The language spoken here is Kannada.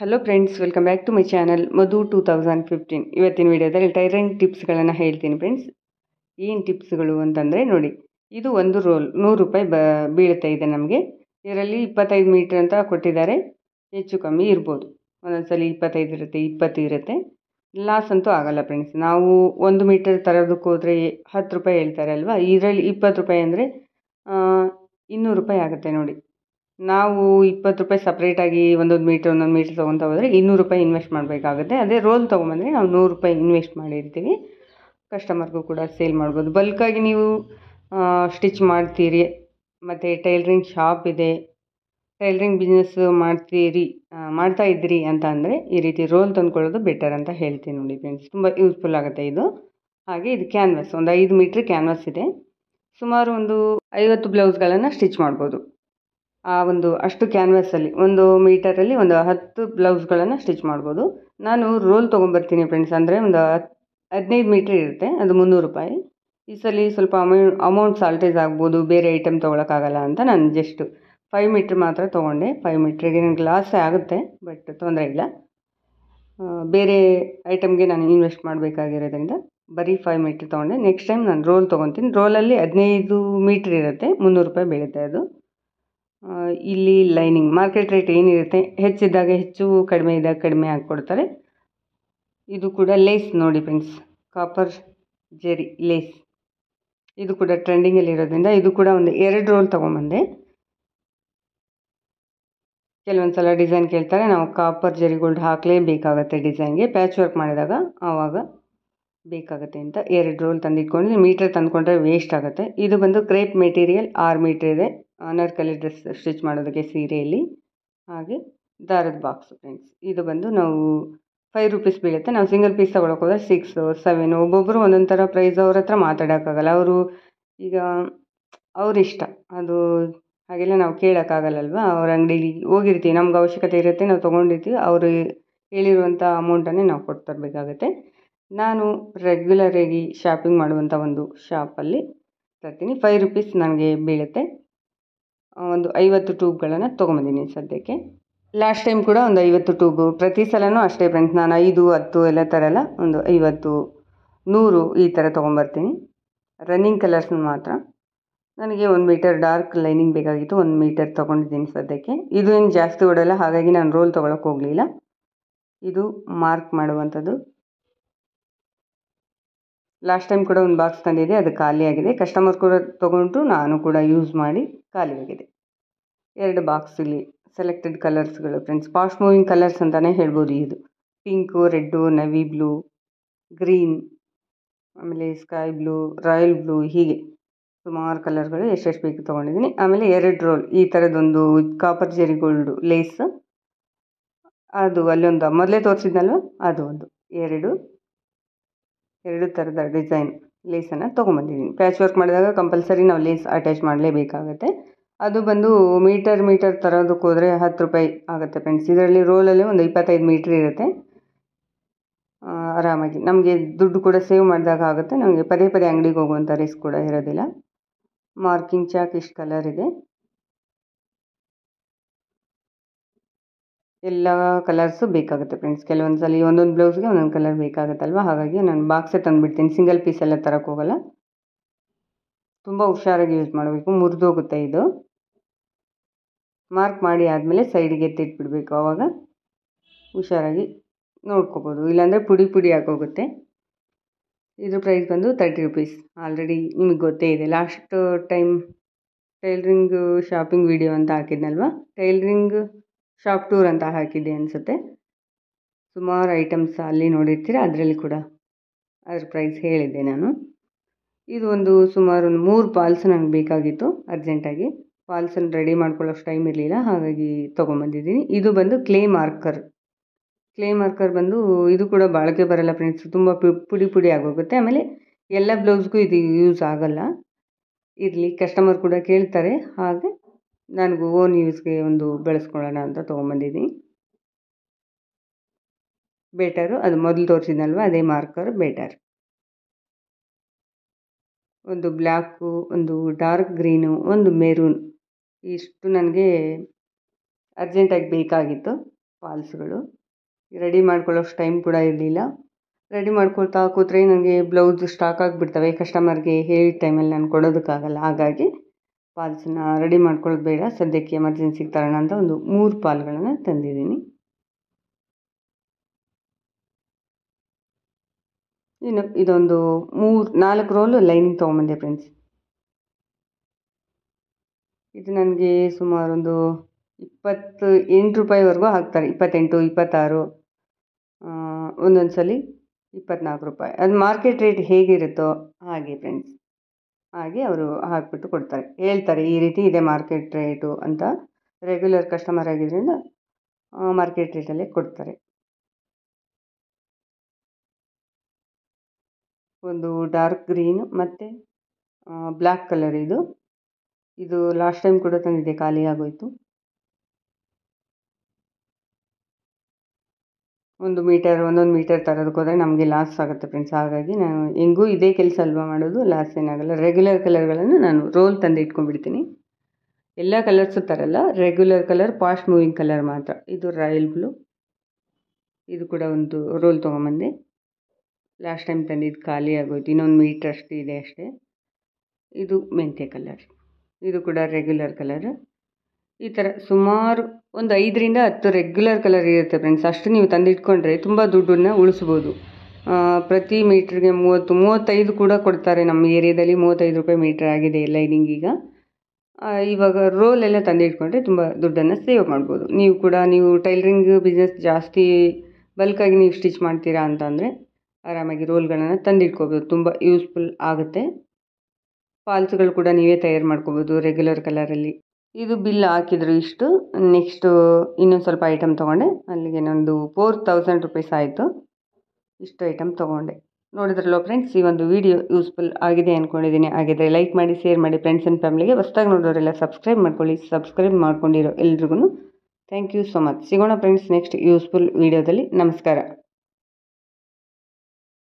hello friends welcome back to my channel Madhu two thousand fifteen ಇವತ್ತಿನ ವಿಡಿಯೋದಲ್ಲಿ ಟೈರಿಂಗ್ ಟಿಪ್ಸ್ಗಳನ್ನು ಹೇಳ್ತೀನಿ ಫ್ರೆಂಡ್ಸ್ ಏನು ಟಿಪ್ಸ್ಗಳು ಅಂತಂದರೆ ನೋಡಿ ಇದು ಒಂದು ರೋಲ್ ನೂರು ರೂಪಾಯಿ ಬ ಬೀಳುತ್ತೆ ಇದೆ ನಮಗೆ ಇದರಲ್ಲಿ ಇಪ್ಪತ್ತೈದು ಮೀಟ್ರ್ ಅಂತ ಕೊಟ್ಟಿದ್ದಾರೆ ಹೆಚ್ಚು ಕಮ್ಮಿ ಇರ್ಬೋದು ಒಂದೊಂದ್ಸಲಿ ಇಪ್ಪತ್ತೈದು ಇರುತ್ತೆ ಇಪ್ಪತ್ತು ಇರುತ್ತೆ ಲಾಸ್ ಅಂತೂ ಆಗೋಲ್ಲ ಫ್ರೆಂಡ್ಸ್ ನಾವು ಒಂದು ಮೀಟರ್ ತರೋದಕ್ಕೆ ಹೋದರೆ ಹತ್ತು ರೂಪಾಯಿ ಹೇಳ್ತಾರೆ ಅಲ್ವಾ ಇದರಲ್ಲಿ ಇಪ್ಪತ್ತು ರೂಪಾಯಿ ಅಂದರೆ ಇನ್ನೂರು ರೂಪಾಯಿ ಆಗುತ್ತೆ ನೋಡಿ ನಾವು ಇಪ್ಪತ್ತು ರೂಪಾಯಿ ಸಪ್ರೇಟಾಗಿ ಒಂದೊಂದು ಮೀಟ್ರ್ ಒಂದೊಂದು ಮೀಟ್ರ್ ತಗೊತಾ ಹೋದರೆ ಇನ್ನೂರು ರೂಪಾಯಿ ಇನ್ವೆಸ್ಟ್ ಮಾಡಬೇಕಾಗುತ್ತೆ ಅದೇ ರೋಲ್ ತೊಗೊಂಬಂದರೆ ನಾವು ನೂರು ರೂಪಾಯಿ ಇನ್ವೆಸ್ಟ್ ಮಾಡಿರ್ತೀವಿ ಕಸ್ಟಮರ್ಗೂ ಕೂಡ ಸೇಲ್ ಮಾಡ್ಬೋದು ಬಲ್ಕಾಗಿ ನೀವು ಸ್ಟಿಚ್ ಮಾಡ್ತೀರಿ ಮತ್ತು ಟೈಲ್ರಿಂಗ್ ಶಾಪ್ ಇದೆ ಟೈಲ್ರಿಂಗ್ ಬಿಸ್ನೆಸ್ ಮಾಡ್ತೀರಿ ಮಾಡ್ತಾ ಇದ್ದೀರಿ ಅಂತ ಅಂದರೆ ಈ ರೀತಿ ರೋಲ್ ತಂದ್ಕೊಳ್ಳೋದು ಬೆಟರ್ ಅಂತ ಹೇಳ್ತೀನಿ ನೋಡಿ ಫ್ರೆಂಡ್ಸ್ ತುಂಬ ಯೂಸ್ಫುಲ್ ಆಗುತ್ತೆ ಇದು ಹಾಗೆ ಇದು ಕ್ಯಾನ್ವಾಸ್ ಒಂದು ಐದು ಮೀಟ್ರ್ ಕ್ಯಾನ್ವಾಸ್ ಇದೆ ಸುಮಾರು ಒಂದು ಐವತ್ತು ಬ್ಲೌಸ್ಗಳನ್ನು ಸ್ಟಿಚ್ ಮಾಡ್ಬೋದು ಆ ಒಂದು ಅಷ್ಟು ಕ್ಯಾನ್ವಸಲ್ಲಿ ಒಂದು ಮೀಟರಲ್ಲಿ ಒಂದು ಹತ್ತು ಬ್ಲೌಸ್ಗಳನ್ನು ಸ್ಟಿಚ್ ಮಾಡ್ಬೋದು ನಾನು ರೋಲ್ ತೊಗೊಂಬರ್ತೀನಿ ಫ್ರೆಂಡ್ಸ್ ಅಂದರೆ ಒಂದು ಹತ್ತು ಹದಿನೈದು ಮೀಟ್ರ್ ಇರುತ್ತೆ ಅದು ಮುನ್ನೂರು ರೂಪಾಯಿ ಈ ಸಲ ಸ್ವಲ್ಪ ಅಮೌಂಟ್ ಅಮೌಂಟ್ ಸಾಲ್ಟೇಜ್ ಆಗ್ಬೋದು ಬೇರೆ ಐಟಮ್ ತೊಗೊಳಕ್ಕಾಗಲ್ಲ ಅಂತ ನಾನು ಜಸ್ಟು ಫೈವ್ ಮೀಟ್ರ್ ಮಾತ್ರ ತೊಗೊಂಡೆ ಫೈವ್ ಮೀಟ್ರಿಗೆ ನನಗೆ ಲಾಸೇ ಆಗುತ್ತೆ ಬಟ್ ತೊಂದರೆ ಇಲ್ಲ ಬೇರೆ ಐಟಮ್ಗೆ ನಾನು ಇನ್ವೆಸ್ಟ್ ಮಾಡಬೇಕಾಗಿರೋದ್ರಿಂದ ಬರೀ ಫೈವ್ ಮೀಟ್ರ್ ತೊಗೊಂಡೆ ನೆಕ್ಸ್ಟ್ ಟೈಮ್ ನಾನು ರೋಲ್ ತೊಗೊತೀನಿ ರೋಲಲ್ಲಿ ಹದಿನೈದು ಮೀಟ್ರ್ ಇರುತ್ತೆ ಮುನ್ನೂರು ರೂಪಾಯಿ ಬೀಳುತ್ತೆ ಅದು ಇಲ್ಲಿ ಲೈನಿಂಗ್ ಮಾರ್ಕೆಟ್ ರೇಟ್ ಏನಿರುತ್ತೆ ಹೆಚ್ಚಿದ್ದಾಗ ಹೆಚ್ಚು ಕಡಿಮೆ ಇದ್ದಾಗ ಕಡಿಮೆ ಕೊಡ್ತಾರೆ ಇದು ಕೂಡ ಲೇಸ್ ನೋಡಿ ಫ್ರೆಂಡ್ಸ್ ಕಾಪರ್ ಜೆರಿ ಲೇಸ್ ಇದು ಕೂಡ ಟ್ರೆಂಡಿಂಗಲ್ಲಿ ಇರೋದ್ರಿಂದ ಇದು ಕೂಡ ಒಂದು ಎರಡು ರೋಲ್ ತೊಗೊಂಬಂದೆ ಕೆಲವೊಂದು ಸಲ ಡಿಸೈನ್ ಕೇಳ್ತಾರೆ ನಾವು ಕಾಪರ್ ಜರಿ ಗೋಲ್ಡ್ ಬೇಕಾಗುತ್ತೆ ಡಿಸೈನ್ಗೆ ಪ್ಯಾಚ್ ವರ್ಕ್ ಮಾಡಿದಾಗ ಆವಾಗ ಬೇಕಾಗುತ್ತೆ ಅಂತ ಎರಡು ರೋಲ್ ತಂದಿಟ್ಕೊಂಡು ಮೀಟರ್ ತಂದುಕೊಂಡ್ರೆ ವೇಸ್ಟ್ ಆಗುತ್ತೆ ಇದು ಬಂದು ಕ್ರೇಪ್ ಮೆಟೀರಿಯಲ್ ಆರು ಮೀಟರ್ ಇದೆ ಅನಾರ್ಕಲಿ ಡ್ರೆಸ್ ಸ್ಟಿಚ್ ಮಾಡೋದಕ್ಕೆ ಸೀರೆಯಲ್ಲಿ ಹಾಗೆ ದಾರದ ಬಾಕ್ಸ್ ಫ್ರೆಂಡ್ಸ್ ಇದು ಬಂದು ನಾವು ಫೈವ್ ರುಪೀಸ್ ಬೀಳುತ್ತೆ ನಾವು ಸಿಂಗಲ್ ಪೀಸ್ ತೊಗೊಳಕ್ಕೆ ಹೋದರೆ ಸಿಕ್ಸು ಸೆವೆನ್ ಒಬ್ಬೊಬ್ಬರು ಒಂದೊಂದು ಥರ ಪ್ರೈಸ್ ಅವ್ರ ಹತ್ರ ಮಾತಾಡೋಕ್ಕಾಗಲ್ಲ ಅವರು ಈಗ ಅವರಿಷ್ಟ ಅದು ಹಾಗೆಲ್ಲ ನಾವು ಕೇಳೋಕ್ಕಾಗಲ್ಲಲ್ವ ಅವ್ರ ಅಂಗಡಿಲಿ ಹೋಗಿರ್ತೀವಿ ನಮ್ಗೆ ಅವಶ್ಯಕತೆ ಇರುತ್ತೆ ನಾವು ತೊಗೊಂಡಿರ್ತೀವಿ ಅವರು ಹೇಳಿರುವಂಥ ಅಮೌಂಟನ್ನೇ ನಾವು ಕೊಟ್ಟು ತರಬೇಕಾಗತ್ತೆ ನಾನು ರೆಗ್ಯುಲರಾಗಿ ಶಾಪಿಂಗ್ ಮಾಡುವಂಥ ಒಂದು ಶಾಪಲ್ಲಿ ತರ್ತೀನಿ ಫೈವ್ ರುಪೀಸ್ ನನಗೆ ಬೀಳುತ್ತೆ ಒಂದು ಐವತ್ತು ಟ್ಯೂಬ್ಗಳನ್ನು ತೊಗೊಂಬಂದಿನಿ ಸದ್ಯಕ್ಕೆ ಲಾಸ್ಟ್ ಟೈಮ್ ಕೂಡ ಒಂದು ಐವತ್ತು ಟ್ಯೂಬು ಪ್ರತಿ ಸಲವೂ ಅಷ್ಟೇ ಫ್ರೆಂಡ್ಸ್ ನಾನು ಐದು ಹತ್ತು ಎಲ್ಲ ಥರ ಎಲ್ಲ ಒಂದು ಐವತ್ತು ನೂರು ಈ ಥರ ತೊಗೊಂಬರ್ತೀನಿ ರನ್ನಿಂಗ್ ಕಲರ್ಸ್ ಮಾತ್ರ ನನಗೆ ಒಂದು ಮೀಟರ್ ಡಾರ್ಕ್ ಲೈನಿಂಗ್ ಬೇಕಾಗಿತ್ತು ಒಂದು ಮೀಟರ್ ತೊಗೊಂಡಿದ್ದೀನಿ ಸದ್ಯಕ್ಕೆ ಇದು ಏನು ಜಾಸ್ತಿ ಓಡಲ್ಲ ಹಾಗಾಗಿ ನಾನು ರೋಲ್ ತೊಗೊಳಕ್ಕೆ ಹೋಗಲಿಲ್ಲ ಇದು ಮಾರ್ಕ್ ಮಾಡುವಂಥದ್ದು ಲಾಸ್ಟ್ ಟೈಮ್ ಕೂಡ ಒಂದು ಬಾಕ್ಸ್ ತಂದಿದೆ ಅದು ಖಾಲಿಯಾಗಿದೆ ಕಸ್ಟಮರ್ ಕೂಡ ತೊಗೊಂಡು ನಾನು ಕೂಡ ಯೂಸ್ ಮಾಡಿ ಖಾಲಿಯಾಗಿದೆ ಎರಡು ಬಾಕ್ಸಲ್ಲಿ ಸೆಲೆಕ್ಟೆಡ್ ಕಲರ್ಸ್ಗಳು ಫ್ರೆಂಡ್ಸ್ ಫಾಸ್ಟ್ ಮೂವಿಂಗ್ ಕಲರ್ಸ್ ಅಂತಲೇ ಹೇಳ್ಬೋದು ಇದು pink red navy blue green ಆಮೇಲೆ ಸ್ಕೈ ಬ್ಲೂ ರಾಯಲ್ ಬ್ಲೂ ಹೀಗೆ ಸುಮಾರು ಕಲರ್ಗಳು ಎಷ್ಟೆಷ್ಟು ಬೇಕು ತೊಗೊಂಡಿದ್ದೀನಿ ಆಮೇಲೆ ಎರಡು ರೋಲ್ ಈ ಥರದ್ದೊಂದು ಕಾಪರ್ ಜೆರಿ ಗೋಲ್ಡು ಲೇಸ್ ಅದು ಅಲ್ಲೊಂದು ಮೊದಲೇ ತೋರಿಸಿದ್ನಲ್ವ ಅದು ಒಂದು ಎರಡು ಎರಡು ಥರದ ಡಿಸೈನ್ ಲೇಸನ್ನು ತೊಗೊಂಬಂದಿದ್ದೀನಿ ಪ್ಯಾಚ್ ವರ್ಕ್ ಮಾಡಿದಾಗ ಕಂಪಲ್ಸರಿ ನಾವು ಲೇಸ್ ಅಟ್ಯಾಚ್ ಮಾಡಲೇಬೇಕಾಗತ್ತೆ ಅದು ಬಂದು ಮೀಟರ್ ಮೀಟರ್ ತರೋದಕ್ಕೆ ಹೋದರೆ ಹತ್ತು ರೂಪಾಯಿ ಆಗುತ್ತೆ ಫ್ರೆಂಡ್ಸ್ ಇದರಲ್ಲಿ ರೋಲಲ್ಲಿ ಒಂದು ಇಪ್ಪತ್ತೈದು ಮೀಟ್ರ್ ಇರುತ್ತೆ ಆರಾಮಾಗಿ ನಮಗೆ ದುಡ್ಡು ಕೂಡ ಸೇವ್ ಮಾಡಿದಾಗ ಆಗುತ್ತೆ ನಮಗೆ ಪದೇ ಪದೇ ಅಂಗಡಿಗೆ ಹೋಗುವಂಥ ರಿಸ್ಕ್ ಕೂಡ ಇರೋದಿಲ್ಲ ಮಾರ್ಕಿಂಗ್ ಚಾಕ್ ಇಷ್ಟು ಕಲರ್ ಇದೆ ಎಲ್ಲ ಕಲರ್ಸು ಬೇಕಾಗುತ್ತೆ ಫ್ರೆಂಡ್ಸ್ ಕೆಲವೊಂದು ಸಲ ಒಂದೊಂದು ಬ್ಲೌಸ್ಗೆ ಒಂದೊಂದು ಕಲರ್ ಬೇಕಾಗುತ್ತಲ್ವ ಹಾಗಾಗಿ ನಾನು ಬಾಕ್ಸೇ ತಂದುಬಿಡ್ತೀನಿ ಸಿಂಗಲ್ ಪೀಸ್ ಎಲ್ಲ ತರೋಕ್ಕೋಗಲ್ಲ ತುಂಬ ಹುಷಾರಾಗಿ ಯೂಸ್ ಮಾಡಬೇಕು ಮುರಿದೋಗುತ್ತೆ ಇದು ಮಾರ್ಕ್ ಮಾಡಿ ಆದಮೇಲೆ ಸೈಡಿಗೆ ಎತ್ತಿಟ್ಬಿಡಬೇಕು ಆವಾಗ ಹುಷಾರಾಗಿ ನೋಡ್ಕೋಬೋದು ಇಲ್ಲಾಂದರೆ ಪುಡಿ ಪುಡಿ ಆಗೋಗುತ್ತೆ ಇದ್ರ ಪ್ರೈಸ್ ಬಂದು ತರ್ಟಿ ರುಪೀಸ್ ಆಲ್ರೆಡಿ ನಿಮಗೆ ಗೊತ್ತೇ ಇದೆ last time tailoring shopping video ಅಂತ ಹಾಕಿದ್ನಲ್ವ ಟೈಲರಿಂಗ್ ಶಾಪ್ ಟೂರ್ ಅಂತ ಹಾಕಿದೆ ಅನಿಸುತ್ತೆ ಸುಮಾರು ಐಟಮ್ಸ್ ಅಲ್ಲಿ ನೋಡಿರ್ತೀರ ಅದರಲ್ಲಿ ಕೂಡ ಅದ್ರ ಪ್ರೈಸ್ ಹೇಳಿದ್ದೆ ನಾನು ಇದು ಒಂದು ಸುಮಾರು ಒಂದು ಮೂರು ಪಾಲ್ಸ್ ನನಗೆ ಬೇಕಾಗಿತ್ತು ಅರ್ಜೆಂಟಾಗಿ ಪಾಲ್ಸನ್ನು ರೆಡಿ ಮಾಡ್ಕೊಳ್ಳೋಷ್ಟು ಟೈಮ್ ಇರಲಿಲ್ಲ ಹಾಗಾಗಿ ತೊಗೊಂಬಂದಿದ್ದೀನಿ ಇದು ಬಂದು ಕ್ಲೇ ಮಾರ್ಕರ್ ಕ್ಲೇ ಮಾರ್ಕರ್ ಬಂದು ಇದು ಕೂಡ ಬಾಳಿಕೆ ಬರಲ್ಲ ಫ್ರೆಂಡ್ಸ್ ತುಂಬ ಪುಡಿ ಪುಡಿ ಆಗೋಗುತ್ತೆ ಆಮೇಲೆ ಎಲ್ಲ ಬ್ಲೌಸ್ಗೂ ಇದು ಯೂಸ್ ಆಗೋಲ್ಲ ಇರಲಿ ಕಸ್ಟಮರ್ ಕೂಡ ಕೇಳ್ತಾರೆ ಹಾಗೆ ನನಗೂ ಓನ್ ಯೂಸ್ಗೆ ಒಂದು ಬೆಳೆಸ್ಕೊಳ್ಳೋಣ ಅಂತ ತೊಗೊಂಬಂದಿದ್ದೀನಿ ಬೇಟರು ಅದು ಮೊದಲು ತೋರಿಸಿದ್ನಲ್ವ ಅದೇ ಮಾರ್ಕರ್ ಬೇಟರ್ ಒಂದು ಬ್ಲ್ಯಾಕು ಒಂದು ಡಾರ್ಕ್ ಗ್ರೀನು ಒಂದು ಮೆರೂನ್ ಇಷ್ಟು ನನಗೆ ಅರ್ಜೆಂಟಾಗಿ ಬೇಕಾಗಿತ್ತು ಫಾಲ್ಸ್ಗಳು ರೆಡಿ ಮಾಡ್ಕೊಳ್ಳೋಷ್ಟು ಟೈಮ್ ಕೂಡ ಇರಲಿಲ್ಲ ರೆಡಿ ಮಾಡ್ಕೊಳ್ತಾ ಕೂತ್ರೆ ನನಗೆ ಬ್ಲೌಸ್ ಸ್ಟಾಕ್ ಆಗಿಬಿಡ್ತವೆ ಕಸ್ಟಮರ್ಗೆ ಹೇಳಿದ ಟೈಮಲ್ಲಿ ನಾನು ಕೊಡೋದಕ್ಕಾಗಲ್ಲ ಹಾಗಾಗಿ ಪಾಲ್ಸನ್ನ ರೆಡಿ ಮಾಡ್ಕೊಳ್ಳೋದು ಬೇಡ ಸದ್ಯಕ್ಕೆ ಎಮರ್ಜೆನ್ಸಿಗೆ ತರೋಣ ಅಂತ ಒಂದು ಮೂರು ಪಾಲ್ಗಳನ್ನು ತಂದಿದ್ದೀನಿ ಇನ್ನು ಇದೊಂದು ಮೂರು ನಾಲ್ಕು ರೋಲು ಲೈನಿಂಗ್ ತೊಗೊಂಬಂದೆ ಫ್ರೆಂಡ್ಸ್ ಇದು ನನಗೆ ಸುಮಾರೊಂದು ಇಪ್ಪತ್ತು ಎಂಟು ರೂಪಾಯಿವರೆಗೂ ಹಾಕ್ತಾರೆ ಇಪ್ಪತ್ತೆಂಟು ಇಪ್ಪತ್ತಾರು ಒಂದೊಂದು ಸಲ ಇಪ್ಪತ್ನಾಲ್ಕು ರೂಪಾಯಿ ಅದು ಮಾರ್ಕೆಟ್ ರೇಟ್ ಹೇಗಿರುತ್ತೋ ಹಾಗೆ ಫ್ರೆಂಡ್ಸ್ ಹಾಗೆ ಅವರು ಹಾಕಿಬಿಟ್ಟು ಕೊಡ್ತಾರೆ ಹೇಳ್ತಾರೆ ಈ ರೀತಿ ಇದೆ ಮಾರ್ಕೆಟ್ ರೇಟು ಅಂತ ರೆಗ್ಯುಲರ್ ಕಸ್ಟಮರ್ ಆಗಿದ್ದರಿಂದ ಮಾರ್ಕೆಟ್ ರೇಟಲ್ಲೇ ಕೊಡ್ತಾರೆ ಒಂದು ಡಾರ್ಕ್ ಗ್ರೀನು ಮತ್ತು ಬ್ಲ್ಯಾಕ್ ಕಲರ್ ಇದು ಇದು ಲಾಸ್ಟ್ ಟೈಮ್ ಕೂಡ ತಂದಿದ್ದೆ ಖಾಲಿ ಆಗೋಯಿತು ಒಂದು ಮೀಟರ್ ಒಂದೊಂದು ಮೀಟರ್ ತರೋದಕ್ಕೋದ್ರೆ ನಮಗೆ ಲಾಸ್ ಆಗುತ್ತೆ ಫ್ರೆಂಡ್ಸ್ ಹಾಗಾಗಿ ನಾನು ಹೆಂಗೂ ಇದೇ ಕೆಲಸ ಅಲ್ವಾ ಮಾಡೋದು ಲಾಸ್ ಏನಾಗಲ್ಲ ರೆಗ್ಯುಲರ್ ಕಲರ್ಗಳನ್ನು ನಾನು ರೋಲ್ ತಂದು ಇಟ್ಕೊಂಡ್ಬಿಡ್ತೀನಿ ಎಲ್ಲ ಕಲರ್ಸು ತರಲ್ಲ regular colour fast moving colour ಮಾತ್ರ ಇದು ರಾಯಲ್ ಬ್ಲೂ ಇದು ಕೂಡ ಒಂದು ರೋಲ್ ತೊಗೊಂಬಂದೆ ಲಾಸ್ಟ್ ಟೈಮ್ ತಂದಿದ್ದು ಖಾಲಿ ಆಗೋಯ್ತು ಇನ್ನೊಂದು ಮೀಟ್ರಷ್ಟು ಇದೆ ಅಷ್ಟೇ ಇದು ಮೆಂತ್ಯ ಕಲರ್ ಇದು ಕೂಡ ರೆಗ್ಯುಲರ್ ಕಲರ್ ಈ ಥರ ಸುಮಾರು ಒಂದು ಐದರಿಂದ ಹತ್ತು ರೆಗ್ಯುಲರ್ ಕಲರ್ ಇರುತ್ತೆ ಫ್ರೆಂಡ್ಸ್ ಅಷ್ಟು ನೀವು ತಂದಿಟ್ಕೊಂಡ್ರೆ ತುಂಬ ದುಡ್ಡನ್ನು ಉಳಿಸ್ಬೋದು ಪ್ರತಿ ಮೀಟ್ರಿಗೆ ಮೂವತ್ತು ಮೂವತ್ತೈದು ಕೂಡ ಕೊಡ್ತಾರೆ ನಮ್ಮ ಏರಿಯಾದಲ್ಲಿ ಮೂವತ್ತೈದು ರೂಪಾಯಿ ಮೀಟ್ರ್ ಆಗಿದೆ ಲೈನಿಂಗ್ ಈಗ ಇವಾಗ ರೋಲೆಲ್ಲ ತಂದಿಟ್ಕೊಂಡ್ರೆ ತುಂಬ ದುಡ್ಡನ್ನು ಸೇವ್ ಮಾಡ್ಬೋದು ನೀವು ಕೂಡ ನೀವು ಟೈಲರಿಂಗ್ ಬಿಸ್ನೆಸ್ ಜಾಸ್ತಿ ಬಲ್ಕಾಗಿ ನೀವು ಸ್ಟಿಚ್ ಮಾಡ್ತೀರಾ ಅಂತಂದರೆ ಆರಾಮಾಗಿ ರೋಲ್ಗಳನ್ನು ತಂದಿಟ್ಕೋಬೋದು ತುಂಬ ಯೂಸ್ಫುಲ್ ಆಗುತ್ತೆ ಫಾಲ್ಸ್ಗಳು ಕೂಡ ನೀವೇ ತಯಾರು ಮಾಡ್ಕೋಬೋದು ರೆಗ್ಯುಲರ್ ಕಲರಲ್ಲಿ ಇದು ಬಿಲ್ ಹಾಕಿದ್ರು ಇಷ್ಟು ನೆಕ್ಸ್ಟು ಇನ್ನೊಂದು ಸ್ವಲ್ಪ ಐಟಮ್ ತೊಗೊಂಡೆ ಅಲ್ಲಿಗೆ ನಂದು ಫೋರ್ ತೌಸಂಡ್ ರುಪೀಸ್ ಆಯಿತು ಇಷ್ಟು ಐಟಮ್ ತೊಗೊಂಡೆ ನೋಡಿದ್ರಲ್ಲೋ ಫ್ರೆಂಡ್ಸ್ ಈ ಒಂದು ವಿಡಿಯೋ ಯೂಸ್ಫುಲ್ ಆಗಿದೆ ಅಂದ್ಕೊಂಡಿದ್ದೀನಿ ಹಾಗಿದ್ರೆ ಲೈಕ್ ಮಾಡಿ ಶೇರ್ ಮಾಡಿ ಫ್ರೆಂಡ್ಸ್ ಆ್ಯಂಡ್ ಫ್ಯಾಮಿಲಿಗೆ ಹೊಸ್ದಾಗಿ ನೋಡೋರೆಲ್ಲ ಸಬ್ಸ್ಕ್ರೈಬ್ ಮಾಡ್ಕೊಳ್ಳಿ ಸಬ್ಸ್ಕ್ರೈಬ್ ಮಾಡ್ಕೊಂಡಿರೋ ಎಲ್ರಿಗೂ ಥ್ಯಾಂಕ್ ಯು ಸೊ ಮಚ್ ಸಿಗೋಣ ಫ್ರೆಂಡ್ಸ್ ನೆಕ್ಸ್ಟ್ ಯೂಸ್ಫುಲ್ ವೀಡಿಯೋದಲ್ಲಿ ನಮಸ್ಕಾರ